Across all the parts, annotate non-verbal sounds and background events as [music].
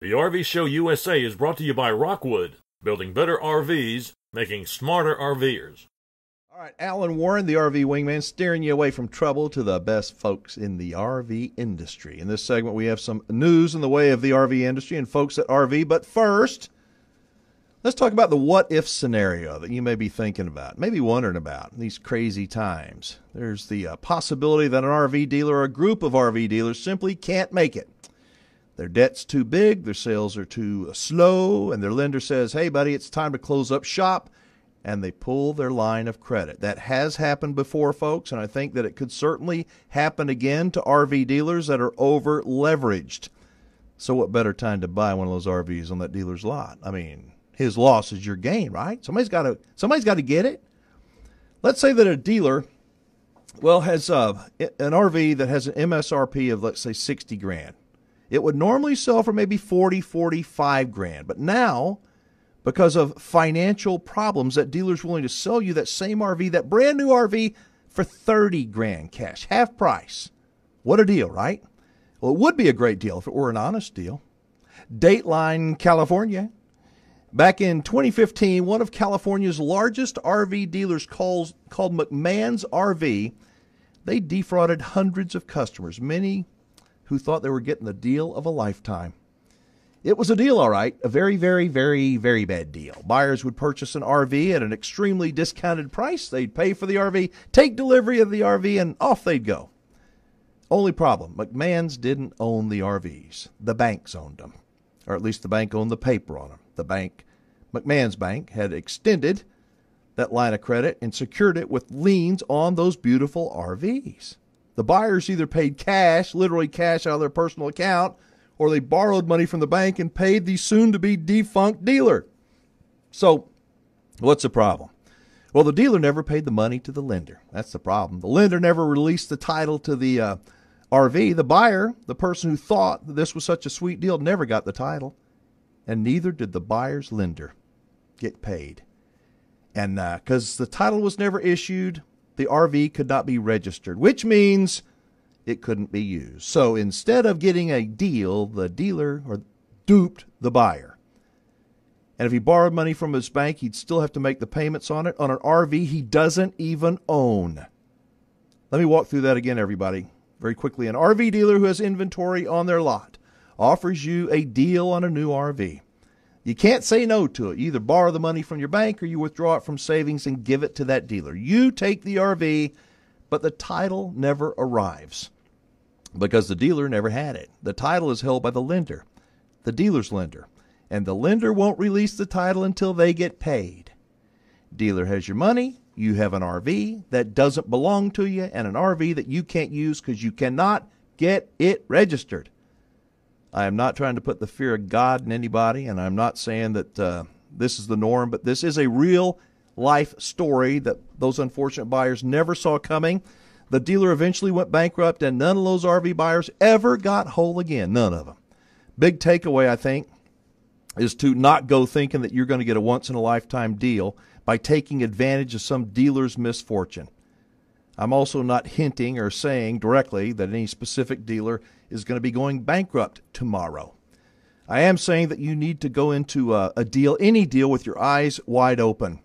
The RV Show USA is brought to you by Rockwood, building better RVs, making smarter RVers. All right, Alan Warren, the RV wingman, steering you away from trouble to the best folks in the RV industry. In this segment, we have some news in the way of the RV industry and folks at RV. But first, let's talk about the what if scenario that you may be thinking about, maybe wondering about in these crazy times. There's the uh, possibility that an RV dealer or a group of RV dealers simply can't make it their debt's too big, their sales are too uh, slow, and their lender says, hey, buddy, it's time to close up shop, and they pull their line of credit. That has happened before, folks, and I think that it could certainly happen again to RV dealers that are over leveraged. So, what better time to buy one of those RVs on that dealer's lot? I mean, his loss is your gain, right? Somebody's got to somebody's got to get it. Let's say that a dealer, well, has uh, an RV that has an MSRP of let's say sixty grand. It would normally sell for maybe 40, 45 grand. But now, because of financial problems, that dealer's willing to sell you that same RV, that brand new RV, for 30 grand cash, half price. What a deal, right? Well, it would be a great deal if it were an honest deal. Dateline, California. Back in 2015, one of California's largest RV dealers calls, called McMahon's RV. They defrauded hundreds of customers, many who thought they were getting the deal of a lifetime. It was a deal, all right, a very, very, very, very bad deal. Buyers would purchase an RV at an extremely discounted price. They'd pay for the RV, take delivery of the RV, and off they'd go. Only problem McMahon's didn't own the RVs. The banks owned them, or at least the bank owned the paper on them. The bank, McMahon's bank, had extended that line of credit and secured it with liens on those beautiful RVs. The buyers either paid cash, literally cash out of their personal account, or they borrowed money from the bank and paid the soon to be defunct dealer. So, what's the problem? Well, the dealer never paid the money to the lender. That's the problem. The lender never released the title to the uh, RV. The buyer, the person who thought this was such a sweet deal, never got the title, and neither did the buyer's lender get paid. And because uh, the title was never issued, the RV could not be registered, which means it couldn't be used. So instead of getting a deal, the dealer or duped the buyer. And if he borrowed money from his bank, he'd still have to make the payments on it on an RV he doesn't even own. Let me walk through that again, everybody, very quickly. An RV dealer who has inventory on their lot offers you a deal on a new RV. You can't say no to it. You either borrow the money from your bank or you withdraw it from savings and give it to that dealer. You take the RV, but the title never arrives because the dealer never had it. The title is held by the lender, the dealer's lender, and the lender won't release the title until they get paid. Dealer has your money, you have an RV that doesn't belong to you, and an RV that you can't use because you cannot get it registered. I am not trying to put the fear of God in anybody, and I'm not saying that uh, this is the norm, but this is a real life story that those unfortunate buyers never saw coming. The dealer eventually went bankrupt, and none of those RV buyers ever got whole again. None of them. Big takeaway, I think, is to not go thinking that you're going to get a once in a lifetime deal by taking advantage of some dealer's misfortune. I'm also not hinting or saying directly that any specific dealer is going to be going bankrupt tomorrow. I am saying that you need to go into a, a deal, any deal, with your eyes wide open.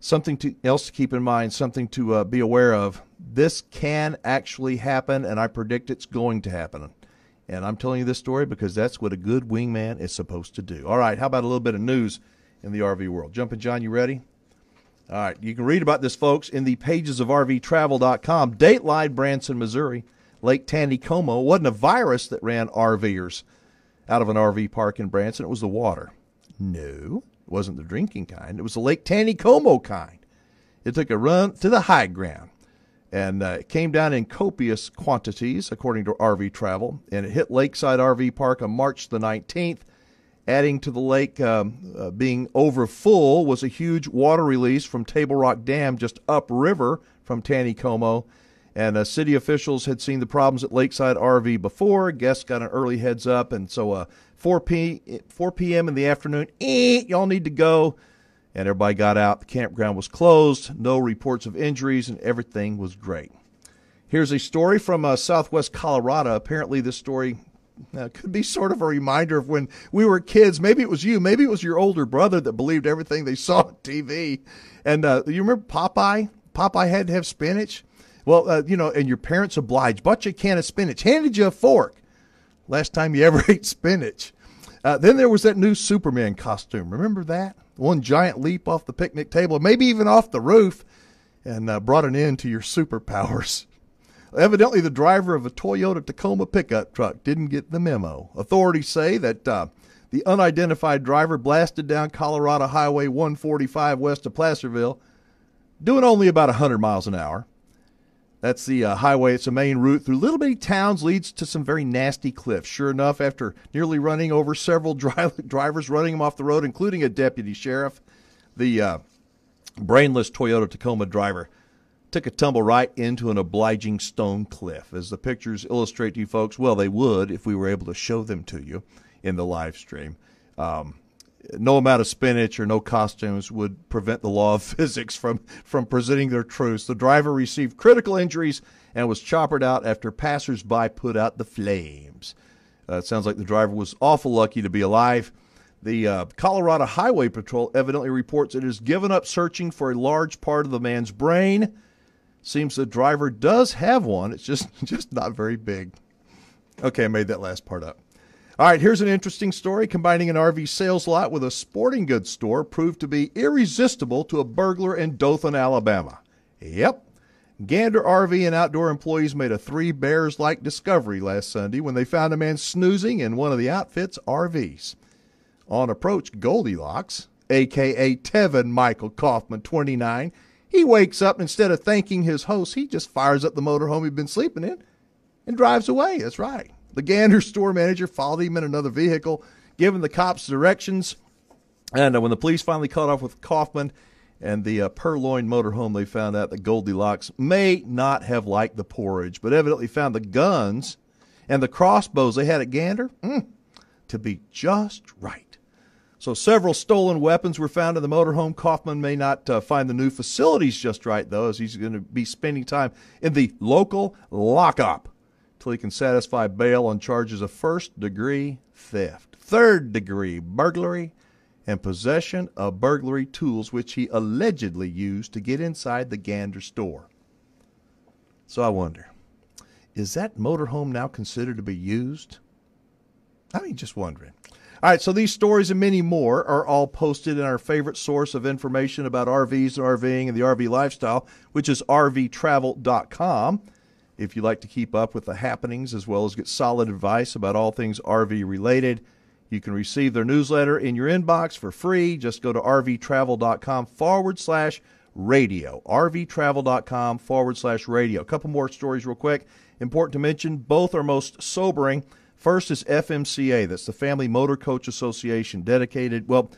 Something to, else to keep in mind, something to uh, be aware of. This can actually happen, and I predict it's going to happen. And I'm telling you this story because that's what a good wingman is supposed to do. All right, how about a little bit of news in the RV world? Jumping John, you ready? All right, you can read about this, folks, in the pages of RVTravel.com. Dateline, Branson, Missouri. Lake Taneycomo, wasn't a virus that ran RVers out of an RV park in Branson. It was the water. No, it wasn't the drinking kind. It was the Lake Taneycomo kind. It took a run to the high ground and uh, it came down in copious quantities, according to RV Travel, and it hit Lakeside RV Park on March the 19th. Adding to the lake um, uh, being overfull was a huge water release from Table Rock Dam just upriver from Taneycomo. And uh, city officials had seen the problems at Lakeside RV before. Guests got an early heads up, and so uh, 4 p 4 p.m. in the afternoon, eh, y'all need to go. And everybody got out. The campground was closed. No reports of injuries, and everything was great. Here's a story from uh, Southwest Colorado. Apparently, this story uh, could be sort of a reminder of when we were kids. Maybe it was you. Maybe it was your older brother that believed everything they saw on TV. And uh, you remember Popeye? Popeye had to have spinach. Well, uh, you know, and your parents oblige. Bought you a can of spinach, handed you a fork. Last time you [laughs] ever ate spinach. Uh, then there was that new Superman costume. Remember that? One giant leap off the picnic table, maybe even off the roof, and uh, brought an end to your superpowers. [laughs] Evidently, the driver of a Toyota Tacoma pickup truck didn't get the memo. Authorities say that uh, the unidentified driver blasted down Colorado Highway 145 west of Placerville, doing only about 100 miles an hour. That's the uh, highway. It's a main route through little bitty towns, leads to some very nasty cliffs. Sure enough, after nearly running over several [laughs] dri- drivers running them off the road, including a deputy sheriff, the uh, brainless Toyota Tacoma driver took a tumble right into an obliging stone cliff. As the pictures illustrate to you folks, well, they would if we were able to show them to you in the live stream. Um, no amount of spinach or no costumes would prevent the law of [laughs] physics from, from presenting their truths. The driver received critical injuries and was choppered out after passersby put out the flames. Uh, it sounds like the driver was awful lucky to be alive. The uh, Colorado Highway Patrol evidently reports it has given up searching for a large part of the man's brain. Seems the driver does have one. It's just [laughs] just not very big. Okay, I made that last part up. All right, here's an interesting story. Combining an RV sales lot with a sporting goods store proved to be irresistible to a burglar in Dothan, Alabama. Yep. Gander RV and outdoor employees made a three bears like discovery last Sunday when they found a man snoozing in one of the outfit's RVs. On approach, Goldilocks, aka Tevin Michael Kaufman, 29, he wakes up and instead of thanking his host, he just fires up the motorhome he'd been sleeping in and drives away. That's right. The Gander store manager followed him in another vehicle, giving the cops directions. And uh, when the police finally caught up with Kaufman and the uh, Purloined motorhome, they found out that Goldilocks may not have liked the porridge, but evidently found the guns and the crossbows they had at Gander mm, to be just right. So several stolen weapons were found in the motorhome. Kaufman may not uh, find the new facilities just right, though, as he's going to be spending time in the local lockup can satisfy bail on charges of first degree theft, third degree burglary, and possession of burglary tools which he allegedly used to get inside the Gander store. So I wonder, is that motorhome now considered to be used? I mean, just wondering. All right, so these stories and many more are all posted in our favorite source of information about RVs and RVing and the RV lifestyle, which is rvtravel.com. If you'd like to keep up with the happenings as well as get solid advice about all things RV related, you can receive their newsletter in your inbox for free. Just go to rvtravel.com forward slash radio. rvtravel.com forward slash radio. A couple more stories, real quick. Important to mention, both are most sobering. First is FMCA, that's the Family Motor Coach Association, dedicated, well,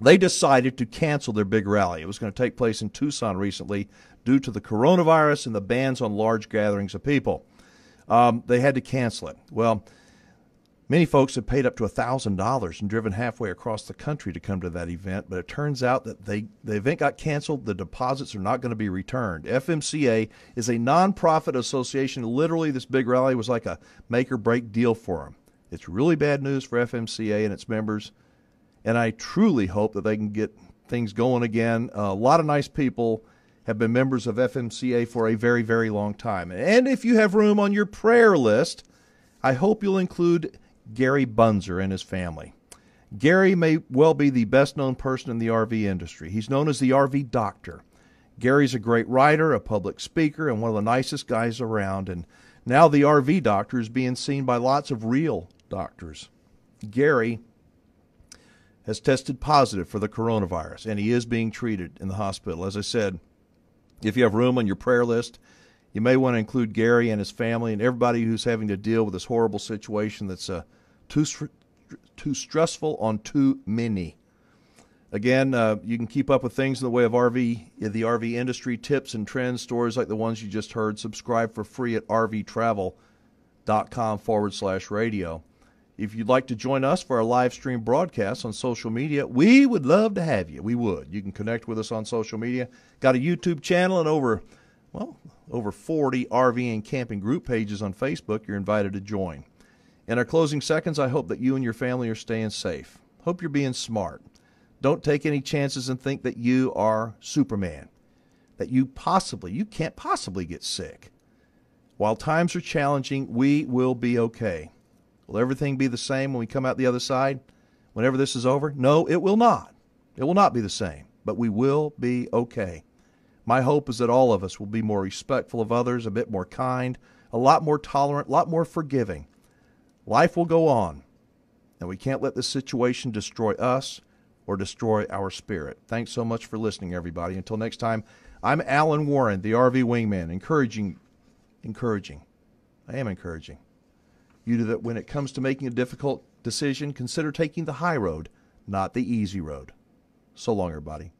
they decided to cancel their big rally. It was going to take place in Tucson recently due to the coronavirus and the bans on large gatherings of people. Um, they had to cancel it. Well, many folks had paid up to $1,000 and driven halfway across the country to come to that event, but it turns out that they, the event got canceled. The deposits are not going to be returned. FMCA is a nonprofit association. Literally, this big rally was like a make or break deal for them. It's really bad news for FMCA and its members, and I truly hope that they can get things going again. a lot of nice people have been members of FMCA for a very, very long time. And if you have room on your prayer list, I hope you'll include Gary Bunzer and his family. Gary may well be the best known person in the RV industry. He's known as the RV doctor. Gary's a great writer, a public speaker, and one of the nicest guys around. And now the RV doctor is being seen by lots of real doctors. Gary has tested positive for the coronavirus, and he is being treated in the hospital. As I said, if you have room on your prayer list, you may want to include Gary and his family and everybody who's having to deal with this horrible situation that's uh, too, too stressful on too many. Again, uh, you can keep up with things in the way of RV, the RV industry, tips and trends, stories like the ones you just heard. Subscribe for free at rvtravel.com forward slash radio. If you'd like to join us for our live stream broadcast on social media, we would love to have you. We would. You can connect with us on social media. Got a YouTube channel and over, well, over 40 RV and camping group pages on Facebook you're invited to join. In our closing seconds, I hope that you and your family are staying safe. Hope you're being smart. Don't take any chances and think that you are Superman, that you possibly, you can't possibly get sick. While times are challenging, we will be okay. Will everything be the same when we come out the other side, whenever this is over? No, it will not. It will not be the same, but we will be okay. My hope is that all of us will be more respectful of others, a bit more kind, a lot more tolerant, a lot more forgiving. Life will go on, and we can't let this situation destroy us or destroy our spirit. Thanks so much for listening, everybody. Until next time, I'm Alan Warren, the RV Wingman, encouraging, encouraging. I am encouraging you that when it comes to making a difficult decision, consider taking the high road, not the easy road. So long, everybody.